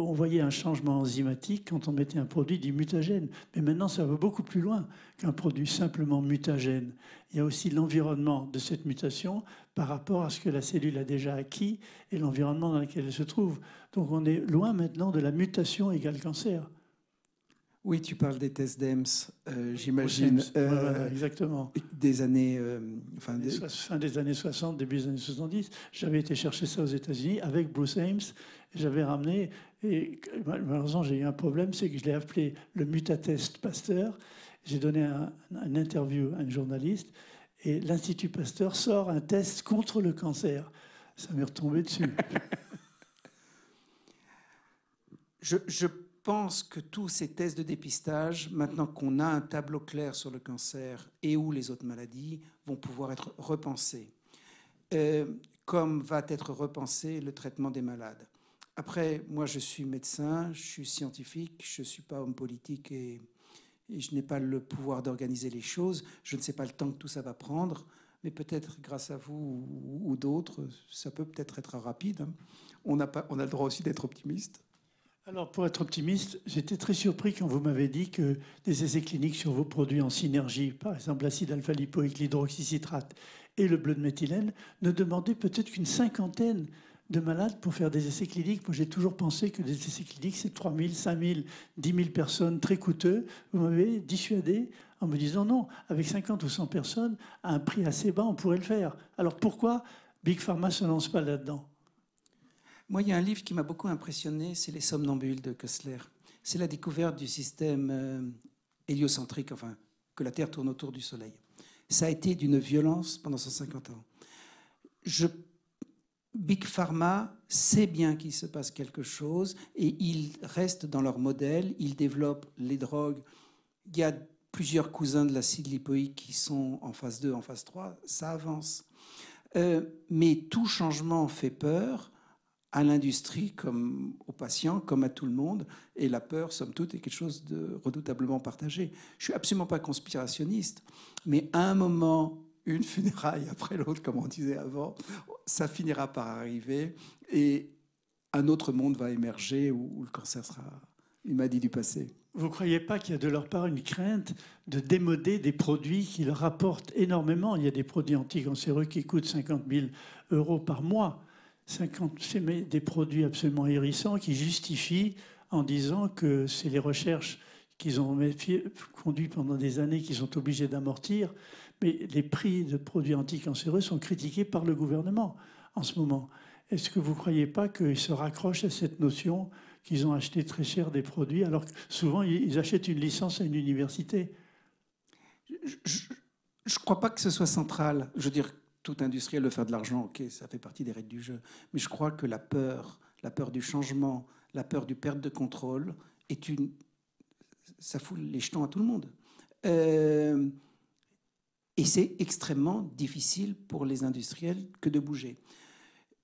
on voyait un changement enzymatique quand on mettait un produit dit mutagène. Mais maintenant, ça va beaucoup plus loin qu'un produit simplement mutagène. Il y a aussi l'environnement de cette mutation par rapport à ce que la cellule a déjà acquis et l'environnement dans lequel elle se trouve. Donc on est loin maintenant de la mutation égale cancer. Oui, tu parles des tests d'EMS, euh, j'imagine. Euh, exactement. Des années. Euh, fin des années 60, début des années 70. J'avais été chercher ça aux États-Unis avec Bruce Ames. J'avais ramené et malheureusement, j'ai eu un problème, c'est que je l'ai appelé le mutatest Pasteur. J'ai donné un, interview à une journaliste et l'Institut Pasteur sort un test contre le cancer. Ça m'est retombé dessus. <laughs> je, pense que tous ces tests de dépistage, maintenant qu'on a un tableau clair sur le cancer et où les autres maladies, vont pouvoir être repensés, euh, comme va être repensé le traitement des malades. Après, moi, je suis médecin, je suis scientifique, je ne suis pas homme politique et, je n'ai pas le pouvoir d'organiser les choses. Je ne sais pas le temps que tout ça va prendre, mais peut-être grâce à vous ou, d'autres, ça peut peut-être être rapide. Hein. On a, pas, on a le droit aussi d'être optimiste. Alors, pour être optimiste, j'étais très surpris quand vous m'avez dit que des essais cliniques sur vos produits en synergie, par exemple l'acide alpha-lipoïque, l'hydroxycitrate et le bleu de méthylène, ne demandaient peut-être qu'une cinquantaine de malades pour faire des essais cliniques. Moi, j'ai toujours pensé que des essais cliniques, c'est 3 000, 5 000, 10 000 personnes, très coûteux. Vous m'avez dissuadé en me disant non, avec 50 ou 100 personnes, à un prix assez bas, on pourrait le faire. Alors pourquoi Big Pharma ne se lance pas là-dedans Moi, il y a un livre qui m'a beaucoup impressionné, c'est Les somnambules de Kessler. C'est la découverte du système euh, héliocentrique, enfin, que la Terre tourne autour du Soleil. Ça a été d'une violence pendant 150 ans. Je Big Pharma sait bien qu'il se passe quelque chose et ils restent dans leur modèle, ils développent les drogues. Il y a plusieurs cousins de l'acide lipoïque qui sont en phase 2, en phase 3, ça avance. Euh, mais tout changement fait peur à l'industrie comme aux patients, comme à tout le monde. Et la peur, somme toute, est quelque chose de redoutablement partagé. Je suis absolument pas conspirationniste, mais à un moment une funéraille après l'autre, comme on disait avant, ça finira par arriver et un autre monde va émerger où, le cancer sera une maladie du passé. Vous ne croyez pas qu'il y a de leur part une crainte de démoder des produits qui leur apportent énormément Il y a des produits anticancéreux qui coûtent 50 000 euros par mois. 50, c'est des produits absolument hérissants qui justifient en disant que c'est les recherches qu'ils ont conduites pendant des années qu'ils sont obligés d'amortir mais les prix de produits anticancéreux sont critiqués par le gouvernement en ce moment. Est-ce que vous ne croyez pas qu'ils se raccrochent à cette notion qu'ils ont acheté très cher des produits, alors que souvent ils achètent une licence à une université Je ne crois pas que ce soit central. Je veux dire, tout industriel le faire de l'argent, ok, ça fait partie des règles du jeu. Mais je crois que la peur, la peur du changement, la peur du perte de contrôle, est une... ça fout les jetons à tout le monde. Euh... Et c'est extrêmement difficile pour les industriels que de bouger.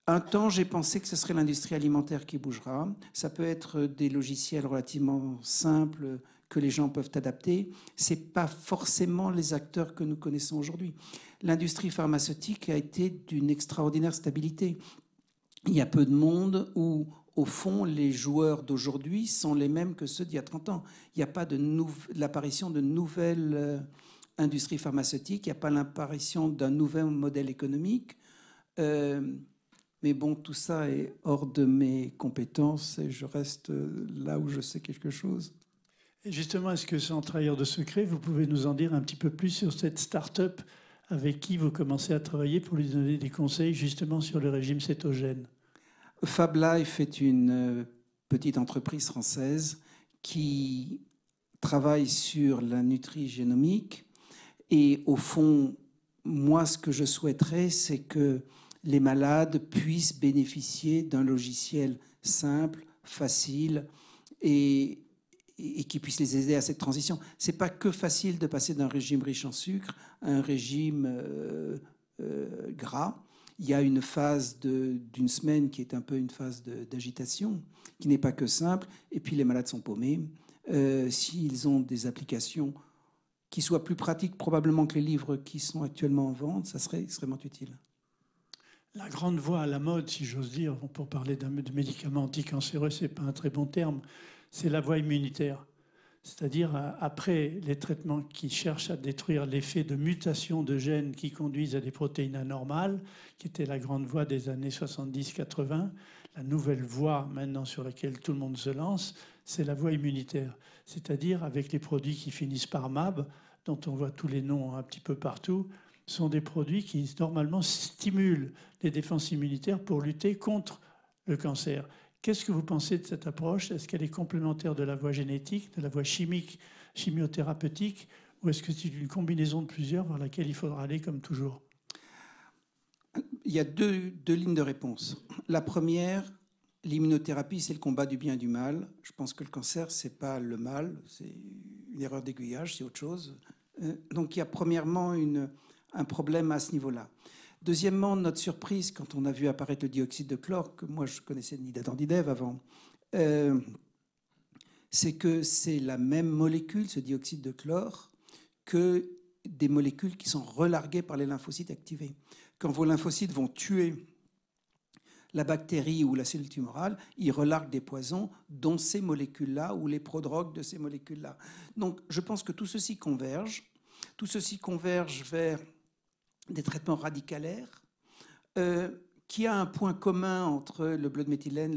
Un temps, j'ai pensé que ce serait l'industrie alimentaire qui bougera. Ça peut être des logiciels relativement simples que les gens peuvent adapter. Ce n'est pas forcément les acteurs que nous connaissons aujourd'hui. L'industrie pharmaceutique a été d'une extraordinaire stabilité. Il y a peu de monde où, au fond, les joueurs d'aujourd'hui sont les mêmes que ceux d'il y a 30 ans. Il n'y a pas de l'apparition de nouvelles euh, industrie pharmaceutique, il n'y a pas l'apparition d'un nouvel modèle économique. Euh, mais bon, tout ça est hors de mes compétences et je reste euh, là où je sais quelque chose. justement, est-ce que sans trahir de secret, vous pouvez nous en dire un petit peu plus sur cette start-up avec qui vous commencez à travailler pour lui donner des conseils justement sur le régime cétogène Fab Life est une euh, petite entreprise française qui travaille sur la génomique. Et au fond, moi, ce que je souhaiterais, c'est que les malades puissent bénéficier d'un logiciel simple, facile et, qui puisse les aider à cette transition. n'est pas que facile de passer d'un régime riche en sucre à un régime euh, euh, gras. Il y a une phase d'une semaine qui est un peu une phase d'agitation, qui n'est pas que simple. Et puis les malades sont paumés. Euh, s'ils ont des applications qui soit plus pratique probablement que les livres qui sont actuellement en vente, ça serait extrêmement utile. La grande voie à la mode, si j'ose dire, pour parler de médicaments anticancéreux, ce n'est pas un très bon terme, c'est la voie immunitaire. C'est-à-dire, euh, après les traitements qui cherchent à détruire l'effet de mutation de gènes qui conduisent à des protéines anormales, qui était la grande voie des années 70-80, la nouvelle voie maintenant sur laquelle tout le monde se lance, c'est la voie immunitaire c'est-à-dire avec les produits qui finissent par MAB, dont on voit tous les noms un petit peu partout, sont des produits qui normalement stimulent les défenses immunitaires pour lutter contre le cancer. Qu'est-ce que vous pensez de cette approche Est-ce qu'elle est complémentaire de la voie génétique, de la voie chimique, chimiothérapeutique, ou est-ce que c'est une combinaison de plusieurs vers laquelle il faudra aller comme toujours Il y a deux, deux lignes de réponse. La première, L'immunothérapie, c'est le combat du bien et du mal. Je pense que le cancer, ce n'est pas le mal, c'est une erreur d'aiguillage, c'est autre chose. Euh, donc il y a premièrement un problème à ce niveau-là. Deuxièmement, notre surprise quand on a vu apparaître le dioxyde de chlore, que moi je connaissais ni d'Adam ni avant, euh, c'est que c'est la même molécule, ce dioxyde de chlore, que des molécules qui sont relarguées par les lymphocytes activés. Quand vos lymphocytes vont tuer la bactérie ou la cellule tumorale, il relargue des poisons dont ces molécules-là ou les prodrogues de ces molécules-là. Donc je pense que tout ceci converge. Tout ceci converge vers des traitements radicalaires. Euh, qui a un point commun entre le bleu de méthylène,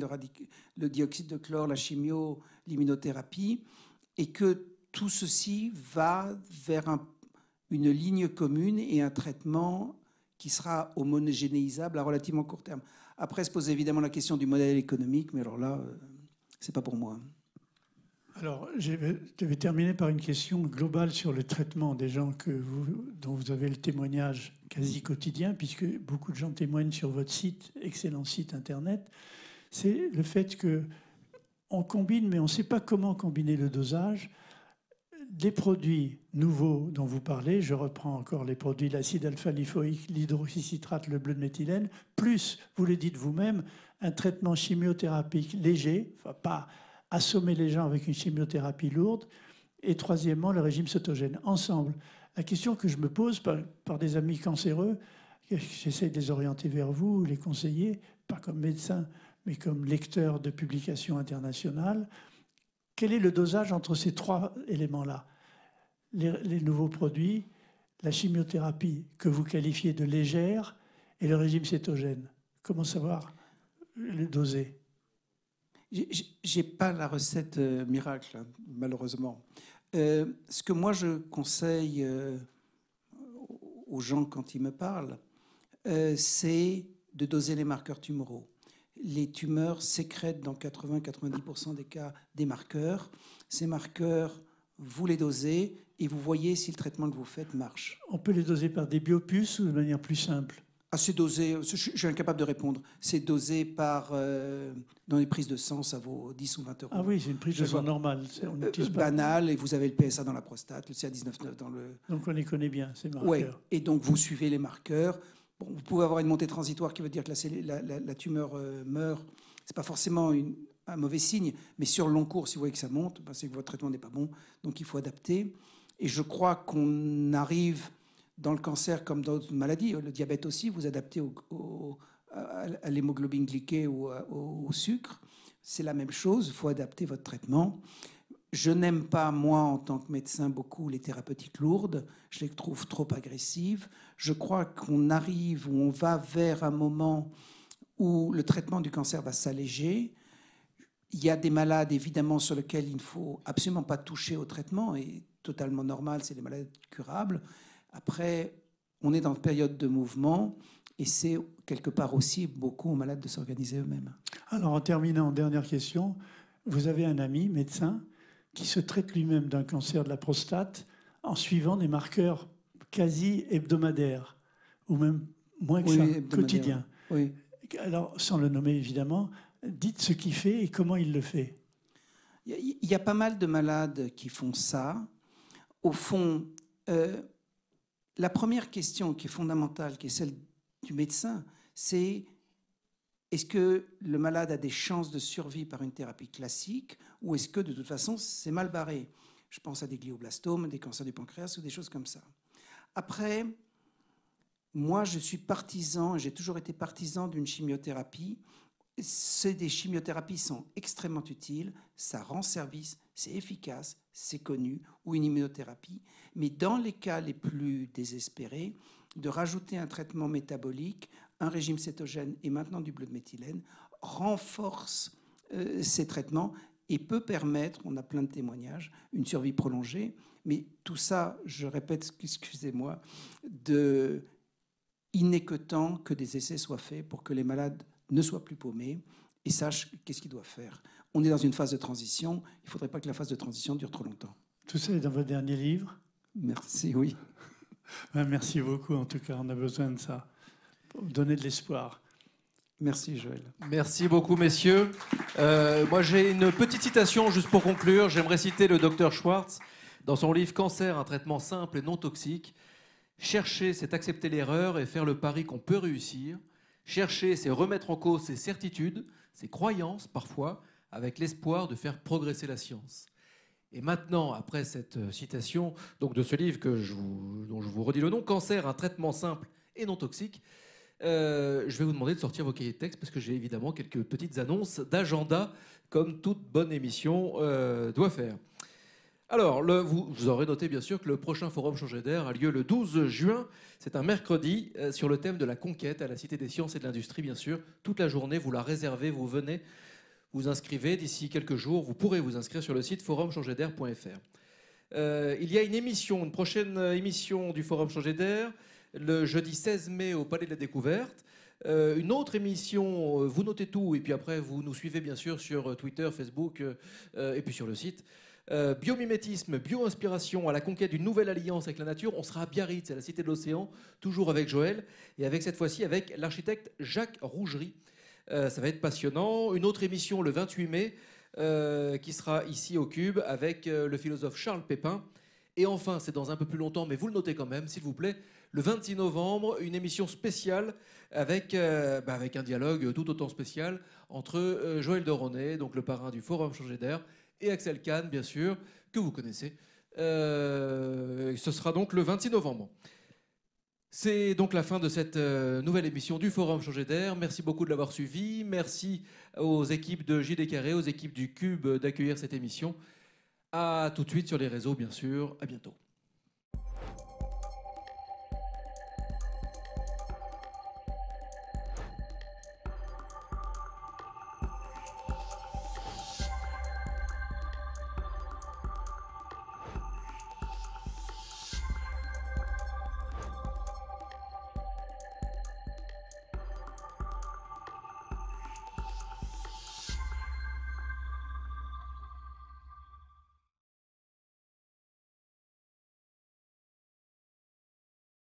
le, dioxyde de chlore, la chimio, l'immunothérapie, et que tout ceci va vers une ligne commune et un traitement qui sera homogénéisable à relativement court terme. Après se pose évidemment la question du modèle économique, mais alors là, euh, c'est pas pour moi. Alors, je vais terminer par une question globale sur le traitement des gens que vous, dont vous avez le témoignage quasi quotidien, puisque beaucoup de gens témoignent sur votre site, excellent site internet. C'est le fait que on combine, mais on ne sait pas comment combiner le dosage les produits nouveaux dont vous parlez, je reprends encore les produits, l'acide alpha-lifoïque, l'hydroxycitrate, le bleu de méthylène, plus, vous le dites vous-même, un traitement chimiothérapique léger, enfin pas assommer les gens avec une chimiothérapie lourde, et troisièmement, le régime cétogène. Ensemble, la question que je me pose par des amis cancéreux, j'essaie de les orienter vers vous, les conseiller, pas comme médecin, mais comme lecteur de publications internationales, quel est le dosage entre ces trois éléments-là les, nouveaux produits, la chimiothérapie que vous qualifiez de légère et le régime cétogène. Comment savoir le doser J'ai pas la recette euh, miracle, hein, malheureusement. Euh, ce que moi je conseille euh, aux gens quand ils me parlent, c'est de doser les marqueurs tumoraux les tumeurs sécrètent dans 80-90% des cas des marqueurs. Ces marqueurs, vous les dosez et vous voyez si le traitement que vous faites marche. On peut les doser par des biopuces ou de manière plus simple ah, c'est dosé, je, suis incapable de répondre. C'est dosé par, euh, dans les prises de sang, ça vaut 10 ou 20 euros. Ah oui, c'est une prise de sang normale. On euh, et vous avez le PSA dans la prostate, le CA19-9 dans le. Donc on les connaît bien, ces marqueurs. et donc vous suivez les marqueurs vous pouvez avoir une montée transitoire qui veut dire que la, la, tumeur euh, meurt. Ce n'est pas forcément un mauvais signe, mais sur le long cours, si vous voyez que ça monte, ben, c'est que votre traitement n'est pas bon, donc il faut adapter. Et je crois qu'on arrive dans le cancer comme dans d'autres maladies, le diabète aussi, vous adaptez à l'hémoglobine glyquée ou au sucre. C'est la même chose, il faut adapter votre traitement. Je n'aime pas, moi, en tant que médecin, beaucoup les thérapeutiques lourdes. Je les trouve trop agressives. Je crois qu'on arrive ou on va vers un moment où le traitement du cancer va s'alléger. Il y a des malades, évidemment, sur lesquels il ne faut absolument pas toucher au traitement, et totalement normal, c'est des malades curables. Après, on est dans une période de mouvement, et c'est quelque part aussi beaucoup aux malades de s'organiser eux-mêmes. Alors, en terminant, dernière question. Vous avez un ami médecin qui se traite lui-même d'un cancer de la prostate en suivant des marqueurs quasi hebdomadaires, ou même moins que ça, quotidiens. Alors, sans le nommer évidemment, dites ce qu'il fait et comment il le fait. Il y a pas mal de malades qui font ça. Au fond, euh, la première question qui est fondamentale, qui est celle du médecin, c'est est-ce que le malade a des chances de survie par une thérapie classique ou est-ce que de toute façon c'est mal barré Je pense à des glioblastomes, des cancers du pancréas ou des choses comme ça. Après, moi je suis partisan, j'ai toujours été partisan d'une chimiothérapie. Des chimiothérapies sont extrêmement utiles, ça rend service, c'est efficace, c'est connu, ou une immunothérapie. Mais dans les cas les plus désespérés, de rajouter un traitement métabolique, un régime cétogène et maintenant du bleu de méthylène renforce euh, ces traitements et peut permettre, on a plein de témoignages, une survie prolongée. Mais tout ça, je répète, excusez-moi, de... il n'est que temps que des essais soient faits pour que les malades ne soient plus paumés et sachent qu'est-ce qu'ils doivent faire. On est dans une phase de transition, il ne faudrait pas que la phase de transition dure trop longtemps. Tout ça est dans votre dernier livre Merci, oui. <laughs> Ben, merci beaucoup, en tout cas, on a besoin de ça, pour donner de l'espoir. Merci Joël. Merci beaucoup messieurs. Euh, moi j'ai une petite citation juste pour conclure. J'aimerais citer le docteur Schwartz dans son livre Cancer, un traitement simple et non toxique. Chercher, c'est accepter l'erreur et faire le pari qu'on peut réussir. Chercher, c'est remettre en cause ses certitudes, ses croyances parfois, avec l'espoir de faire progresser la science. Et maintenant, après cette citation donc de ce livre que dont je vous redis le nom, Cancer, un traitement simple et non toxique, euh, je vais vous demander de sortir vos cahiers de texte parce que j'ai évidemment quelques petites annonces d'agenda comme toute bonne émission euh, doit faire. Alors, vous, aurez noté bien sûr que le prochain forum Changer d'air a lieu le 12 juin. C'est un mercredi euh, sur le thème de la conquête à la Cité des sciences et de l'industrie, bien sûr. Toute la journée, vous la réservez, vous venez, vous inscrivez. D'ici quelques jours, vous pourrez vous inscrire sur le site forumchangerdair.fr. Euh, il y a une émission, une prochaine émission du forum Changer d'air le jeudi 16 mai au Palais de la Découverte. Euh, une autre émission, euh, vous notez tout, et puis après vous nous suivez bien sûr sur euh, Twitter, Facebook, et puis sur le site. biomimétisme, bio à la conquête d'une nouvelle alliance avec la nature. On sera à Biarritz, à la Cité de l'Océan, toujours avec Joël, et avec cette fois-ci avec l'architecte Jacques Rougerie. ça va être passionnant. Une autre émission le 28 mai, qui sera ici au Cube, avec le philosophe Charles Pépin. Et enfin, c'est dans un peu plus longtemps, mais vous le notez quand même, s'il vous plaît, le 26 novembre, une émission spéciale avec, euh, bah, avec un dialogue tout autant spécial entre euh, Joël Doronet, donc le parrain du Forum Changer d'air, et Axel Kahn, bien sûr, que vous connaissez. Euh, ce sera donc le 26 novembre. C'est donc la fin de cette nouvelle émission du Forum Changer d'air. Merci beaucoup de l'avoir suivi. Merci aux équipes de JD Carré, aux équipes du Cube d'accueillir cette émission. À tout de suite sur les réseaux, bien sûr. À bientôt.